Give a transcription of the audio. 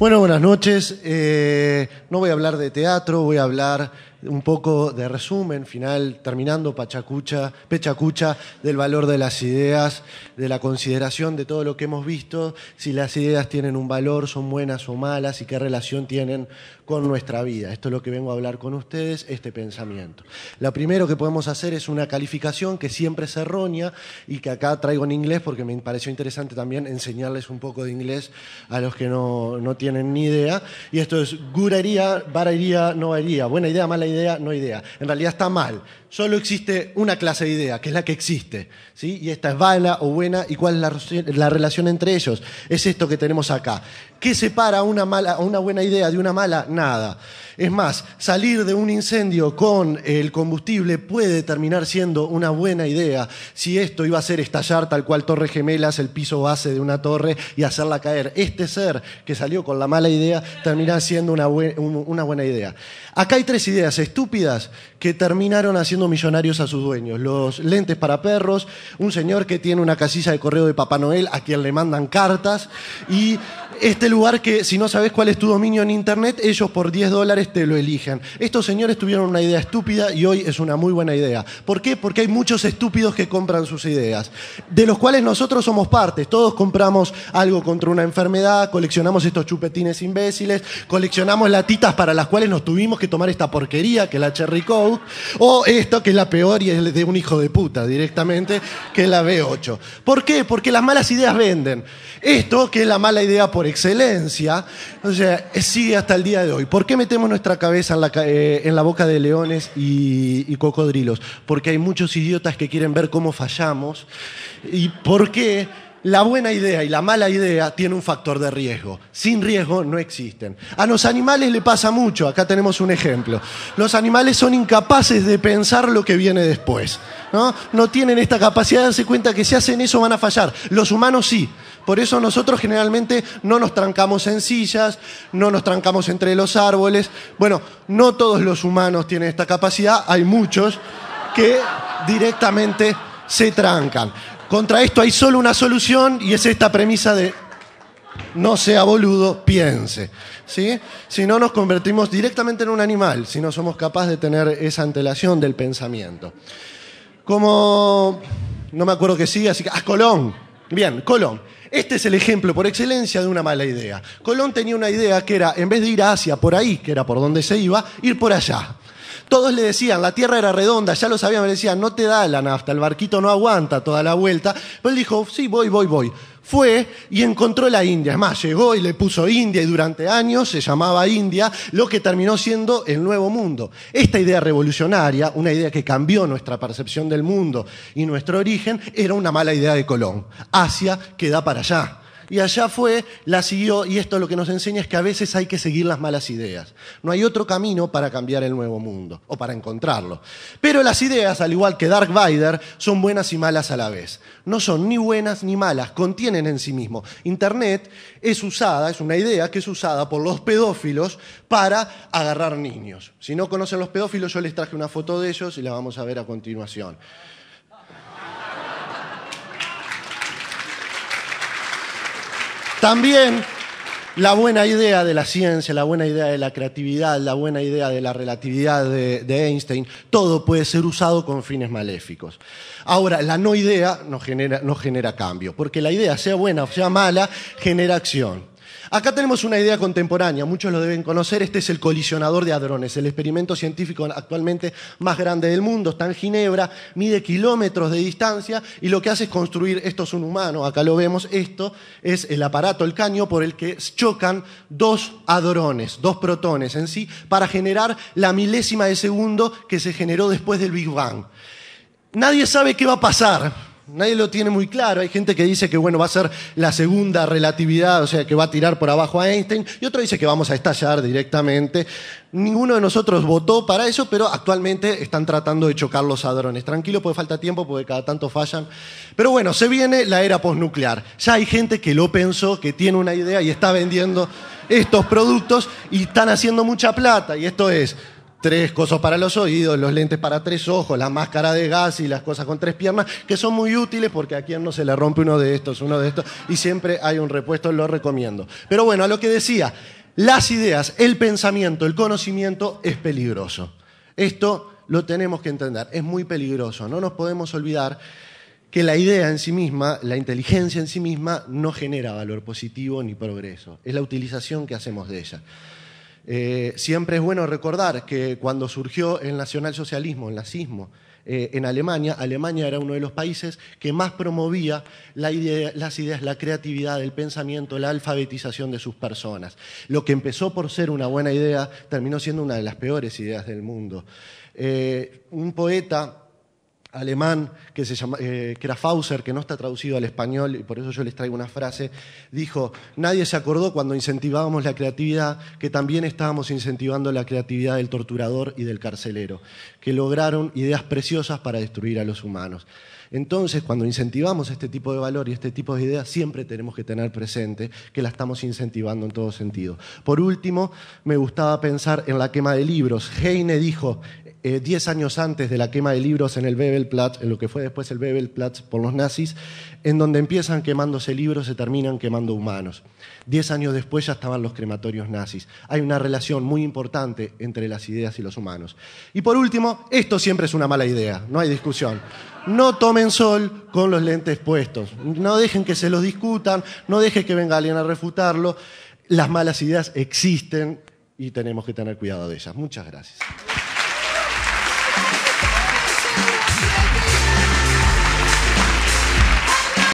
Bueno, buenas noches. Eh, no voy a hablar de teatro, voy a hablar un poco de resumen final, terminando Pachacucha, Pechacucha, del valor de las ideas, de la consideración de todo lo que hemos visto, si las ideas tienen un valor, son buenas o malas y qué relación tienen con nuestra vida. Esto es lo que vengo a hablar con ustedes, este pensamiento. Lo primero que podemos hacer es una calificación que siempre es errónea y que acá traigo en inglés porque me pareció interesante también enseñarles un poco de inglés a los que no, no tienen ni idea. Y esto es good idea, bad no idea, buena idea, mala idea idea, no idea. En realidad está mal solo existe una clase de idea, que es la que existe. ¿sí? Y esta es mala o buena, y cuál es la, relación entre ellos. Es esto que tenemos acá. ¿Qué separa una, mala, una buena idea de una mala? Nada. Es más, salir de un incendio con el combustible puede terminar siendo una buena idea si esto iba a ser estallar tal cual Torre Gemelas, el piso base de una torre y hacerla caer. Este ser que salió con la mala idea termina siendo una buena idea. Acá hay tres ideas estúpidas que terminaron haciendo millonarios a sus dueños. Los lentes para perros, un señor que tiene una casilla de correo de Papá Noel a quien le mandan cartas y este lugar que si no sabes cuál es tu dominio en internet, ellos por 10 dólares te lo eligen. Estos señores tuvieron una idea estúpida y hoy es una muy buena idea. ¿Por qué? Porque hay muchos estúpidos que compran sus ideas, de los cuales nosotros somos parte. Todos compramos algo contra una enfermedad, coleccionamos estos chupetines imbéciles, coleccionamos latitas para las cuales nos tuvimos que tomar esta porquería, que es la Cherry Coke, o esto que es la peor y es de un hijo de puta directamente, que es la B8. ¿Por qué? Porque las malas ideas venden. Esto que es la mala idea por excelencia, o sea, sigue hasta el día de hoy. ¿Por qué metemos nuestra cabeza eh, en la, boca de leones y, y, cocodrilos? Porque hay muchos idiotas que quieren ver cómo fallamos. ¿Y por qué? la buena idea y la mala idea tienen un factor de riesgo. Sin riesgo no existen. A los animales le pasa mucho, acá tenemos un ejemplo. Los animales son incapaces de pensar lo que viene después. ¿no? no tienen esta capacidad de darse cuenta que si hacen eso van a fallar. Los humanos sí. Por eso nosotros generalmente no nos trancamos en sillas, no nos trancamos entre los árboles. Bueno, no todos los humanos tienen esta capacidad, hay muchos que directamente se trancan. Contra esto hay solo una solución y es esta premisa de no sea boludo, piense. Si no, nos convertimos directamente en un animal, si no somos capaces de tener esa antelación del pensamiento. Como, no me acuerdo que sigue, así que, ah, Colón. Bien, Colón. Este es el ejemplo por excelencia de una mala idea. Colón tenía una idea que era, en vez de ir hacia por ahí, que era por donde se iba, ir por allá todos le decían, la tierra era redonda, ya lo sabían, le decían, no te da la nafta, el barquito no aguanta toda la vuelta. Pero él dijo, sí, voy, voy, voy. Fue y encontró la India. Es más, llegó y le puso India y durante años se llamaba India, lo que terminó siendo el nuevo mundo. Esta idea revolucionaria, una idea que cambió nuestra percepción del mundo y nuestro origen, era una mala idea de Colón. Asia queda para allá y allá fue, la siguió, y esto lo que nos enseña es que a veces hay que seguir las malas ideas. No hay otro camino para cambiar el nuevo mundo, o para encontrarlo. Pero las ideas, al igual que Dark Vader, son buenas y malas a la vez. No son ni buenas ni malas, contienen en sí mismo. Internet es usada, es una idea que es usada por los pedófilos para agarrar niños. Si no conocen los pedófilos, yo les traje una foto de ellos y la vamos a ver a continuación. También la buena idea de la ciencia, la buena idea de la creatividad, la buena idea de la relatividad de, Einstein, todo puede ser usado con fines maléficos. Ahora, la no idea no genera, no genera cambio, porque la idea, sea buena o sea mala, genera acción. Acá tenemos una idea contemporánea, muchos lo deben conocer, este es el colisionador de hadrones, el experimento científico actualmente más grande del mundo, está en Ginebra, mide kilómetros de distancia y lo que hace es construir, esto es un humano, acá lo vemos, esto es el aparato, el caño por el que chocan dos hadrones, dos protones en sí, para generar la milésima de segundo que se generó después del Big Bang. Nadie sabe qué va a pasar Nadie lo tiene muy claro. Hay gente que dice que bueno, va a ser la segunda relatividad, o sea, que va a tirar por abajo a Einstein, y otro dice que vamos a estallar directamente. Ninguno de nosotros votó para eso, pero actualmente están tratando de chocar los hadrones. Tranquilo, porque falta tiempo, porque cada tanto fallan. Pero bueno, se viene la era posnuclear. Ya hay gente que lo pensó, que tiene una idea y está vendiendo estos productos y están haciendo mucha plata. Y esto es tres cosas para los oídos, los lentes para tres ojos, la máscara de gas y las cosas con tres piernas, que son muy útiles porque a quien no se le rompe uno de estos, uno de estos, y siempre hay un repuesto, lo recomiendo. Pero bueno, a lo que decía, las ideas, el pensamiento, el conocimiento es peligroso. Esto lo tenemos que entender, es muy peligroso, no nos podemos olvidar que la idea en sí misma, la inteligencia en sí misma, no genera valor positivo ni progreso, es la utilización que hacemos de ella. Eh, siempre es bueno recordar que cuando surgió el nacionalsocialismo, el nazismo, eh, en Alemania, Alemania era uno de los países que más promovía las ideas, la creatividad, el pensamiento, la alfabetización de sus personas. Lo que empezó por ser una buena idea terminó siendo una de las peores ideas del mundo. Eh, un poeta alemán que, se llama, eh, que que no está traducido al español, y por eso yo les traigo una frase, dijo, nadie se acordó cuando incentivábamos la creatividad que también estábamos incentivando la creatividad del torturador y del carcelero, que lograron ideas preciosas para destruir a los humanos. Entonces, cuando incentivamos este tipo de valor y este tipo de ideas, siempre tenemos que tener presente que la estamos incentivando en todo sentido. Por último, me gustaba pensar en la quema de libros. Heine dijo, eh, diez años antes de la quema de libros en el Bebelplatz, en lo que fue después el Bebelplatz por los nazis, en donde empiezan quemándose libros, se terminan quemando humanos. Diez años después ya estaban los crematorios nazis. Hay una relación muy importante entre las ideas y los humanos. Y por último, esto siempre es una mala idea, no hay discusión. No tomen sol con los lentes puestos. No dejen que se los discutan, no dejen que venga alguien a refutarlo. Las malas ideas existen y tenemos que tener cuidado de ellas. Muchas gracias.